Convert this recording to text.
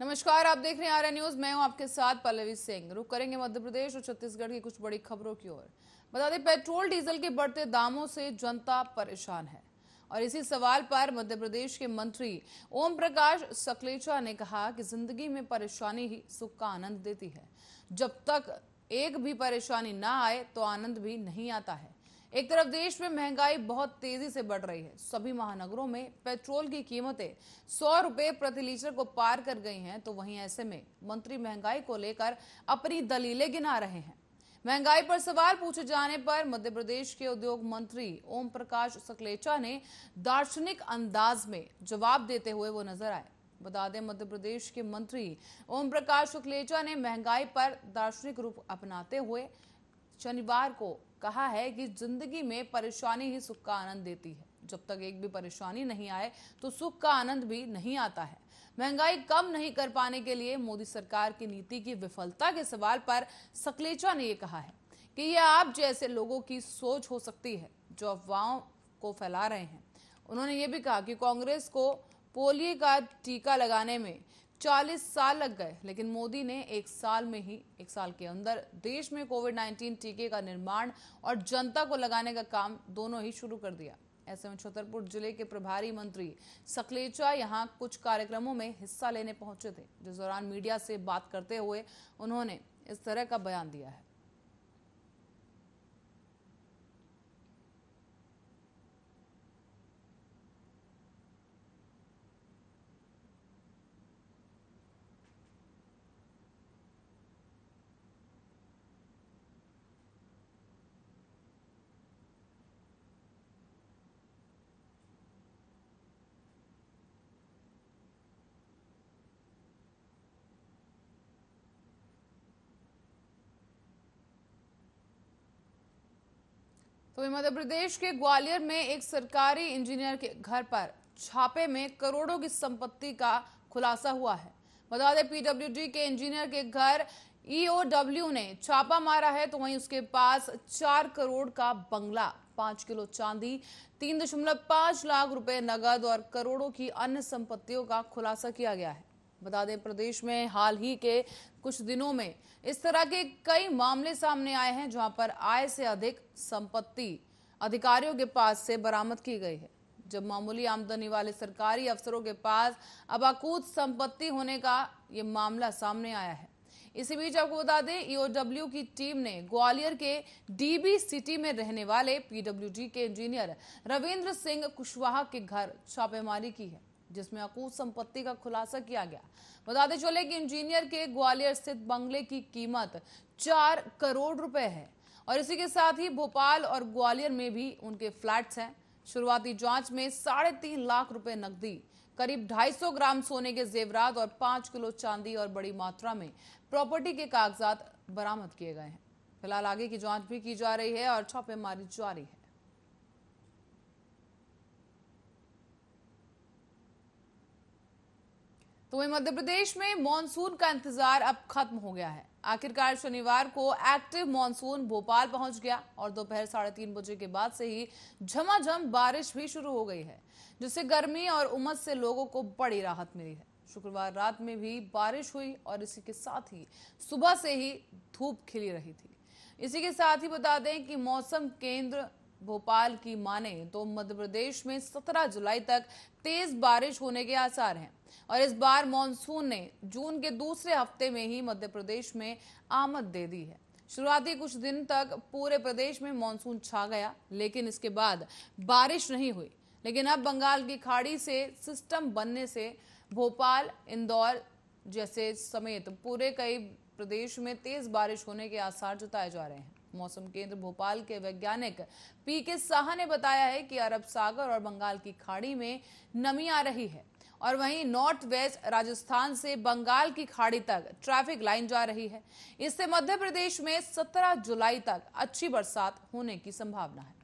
नमस्कार आप देख रहे हैं आर न्यूज मैं हूं आपके साथ पल्लवी सिंह रुक करेंगे मध्य प्रदेश और छत्तीसगढ़ की कुछ बड़ी खबरों की ओर बता दें पेट्रोल डीजल के बढ़ते दामों से जनता परेशान है और इसी सवाल पर मध्य प्रदेश के मंत्री ओम प्रकाश सकलेचा ने कहा कि जिंदगी में परेशानी ही सुख का आनंद देती है जब तक एक भी परेशानी ना आए तो आनंद भी नहीं आता है एक तरफ देश में महंगाई बहुत तेजी से बढ़ रही है सभी महानगरों में पेट्रोल की कीमतें सौ रुपए प्रति लीटर को पार कर गई हैं तो वहीं ऐसे में मंत्री महंगाई को लेकर अपनी दलीलें गिना रहे हैं महंगाई पर सवाल पूछे जाने पर मध्य प्रदेश के उद्योग मंत्री ओम प्रकाश सकलेचा ने दार्शनिक अंदाज में जवाब देते हुए वो नजर आए बता दें मध्य प्रदेश के मंत्री ओम प्रकाश सुखलेचा ने महंगाई पर दार्शनिक रूप अपनाते हुए शनिवार को कहा है कि जिंदगी में परेशानी ही सुख का आनंद देती है जब तक एक भी परेशानी नहीं आए तो सुख का आनंद भी नहीं आता है महंगाई कम नहीं कर पाने के लिए मोदी सरकार की नीति की विफलता के सवाल पर सकलेचा ने यह कहा है कि यह आप जैसे लोगों की सोच हो सकती है जो अफवाहों को फैला रहे हैं उन्होंने ये भी कहा कि कांग्रेस को पोलियो का टीका लगाने में चालीस साल लग गए लेकिन मोदी ने एक साल में ही एक साल के अंदर देश में कोविड 19 टीके का निर्माण और जनता को लगाने का काम दोनों ही शुरू कर दिया ऐसे में छतरपुर जिले के प्रभारी मंत्री सकलेचा यहां कुछ कार्यक्रमों में हिस्सा लेने पहुंचे थे जिस दौरान मीडिया से बात करते हुए उन्होंने इस तरह का बयान दिया है तो मध्य प्रदेश के ग्वालियर में एक सरकारी इंजीनियर के घर पर छापे में करोड़ों की संपत्ति का खुलासा हुआ है बता दें पीडब्ल्यूडी के इंजीनियर के घर ईओडब्ल्यू ने छापा मारा है तो वहीं उसके पास चार करोड़ का बंगला पांच किलो चांदी तीन दशमलव पांच लाख रुपए नगद और करोड़ों की अन्य संपत्तियों का खुलासा किया गया है बता दें प्रदेश में हाल ही के कुछ दिनों में इस तरह के कई मामले सामने आए हैं जहां पर आय से अधिक संपत्ति अधिकारियों के पास से बरामद की गई है जब मामूली आमदनी वाले सरकारी अफसरों के पास अबाकूत संपत्ति होने का ये मामला सामने आया है इसी बीच आपको बता दें ईओडब्ल्यू e की टीम ने ग्वालियर के डीबी सिटी में रहने वाले पीडब्ल्यूडी के इंजीनियर रविंद्र सिंह कुशवाहा के घर छापेमारी की है जिसमें अकूत संपत्ति का खुलासा किया गया बताते चले कि इंजीनियर के ग्वालियर स्थित बंगले की कीमत चार करोड़ रुपए है और इसी के साथ ही भोपाल और ग्वालियर में भी उनके फ्लैट्स हैं शुरुआती जांच में साढ़े तीन लाख रुपए नकदी करीब 250 ग्राम सोने के जेवरात और पांच किलो चांदी और बड़ी मात्रा में प्रॉपर्टी के कागजात बरामद किए गए हैं फिलहाल आगे की जांच भी की जा रही है और छापेमारी जारी है तो वही मध्य प्रदेश में मॉनसून का इंतजार अब खत्म हो गया है आखिरकार शनिवार को एक्टिव मॉनसून भोपाल पहुंच गया और दोपहर साढ़े तीन बजे के बाद से ही झमाझम बारिश भी शुरू हो गई है जिससे गर्मी और उमस से लोगों को बड़ी राहत मिली है शुक्रवार रात में भी बारिश हुई और इसी के साथ ही सुबह से ही धूप खिली रही थी इसी के साथ ही बता दें कि मौसम केंद्र भोपाल की माने तो मध्य प्रदेश में 17 जुलाई तक तेज बारिश होने के आसार हैं और इस बार मानसून ने जून के दूसरे हफ्ते में ही मध्य प्रदेश में आमद दे दी है शुरुआती कुछ दिन तक पूरे प्रदेश में मानसून छा गया लेकिन इसके बाद बारिश नहीं हुई लेकिन अब बंगाल की खाड़ी से सिस्टम बनने से भोपाल इंदौर जैसे समेत पूरे कई प्रदेश में तेज बारिश होने के आसार जताए जा रहे हैं मौसम केंद्र भोपाल के वैज्ञानिक पी के साहा ने बताया है कि अरब सागर और बंगाल की खाड़ी में नमी आ रही है और वहीं नॉर्थ वेस्ट राजस्थान से बंगाल की खाड़ी तक ट्रैफिक लाइन जा रही है इससे मध्य प्रदेश में 17 जुलाई तक अच्छी बरसात होने की संभावना है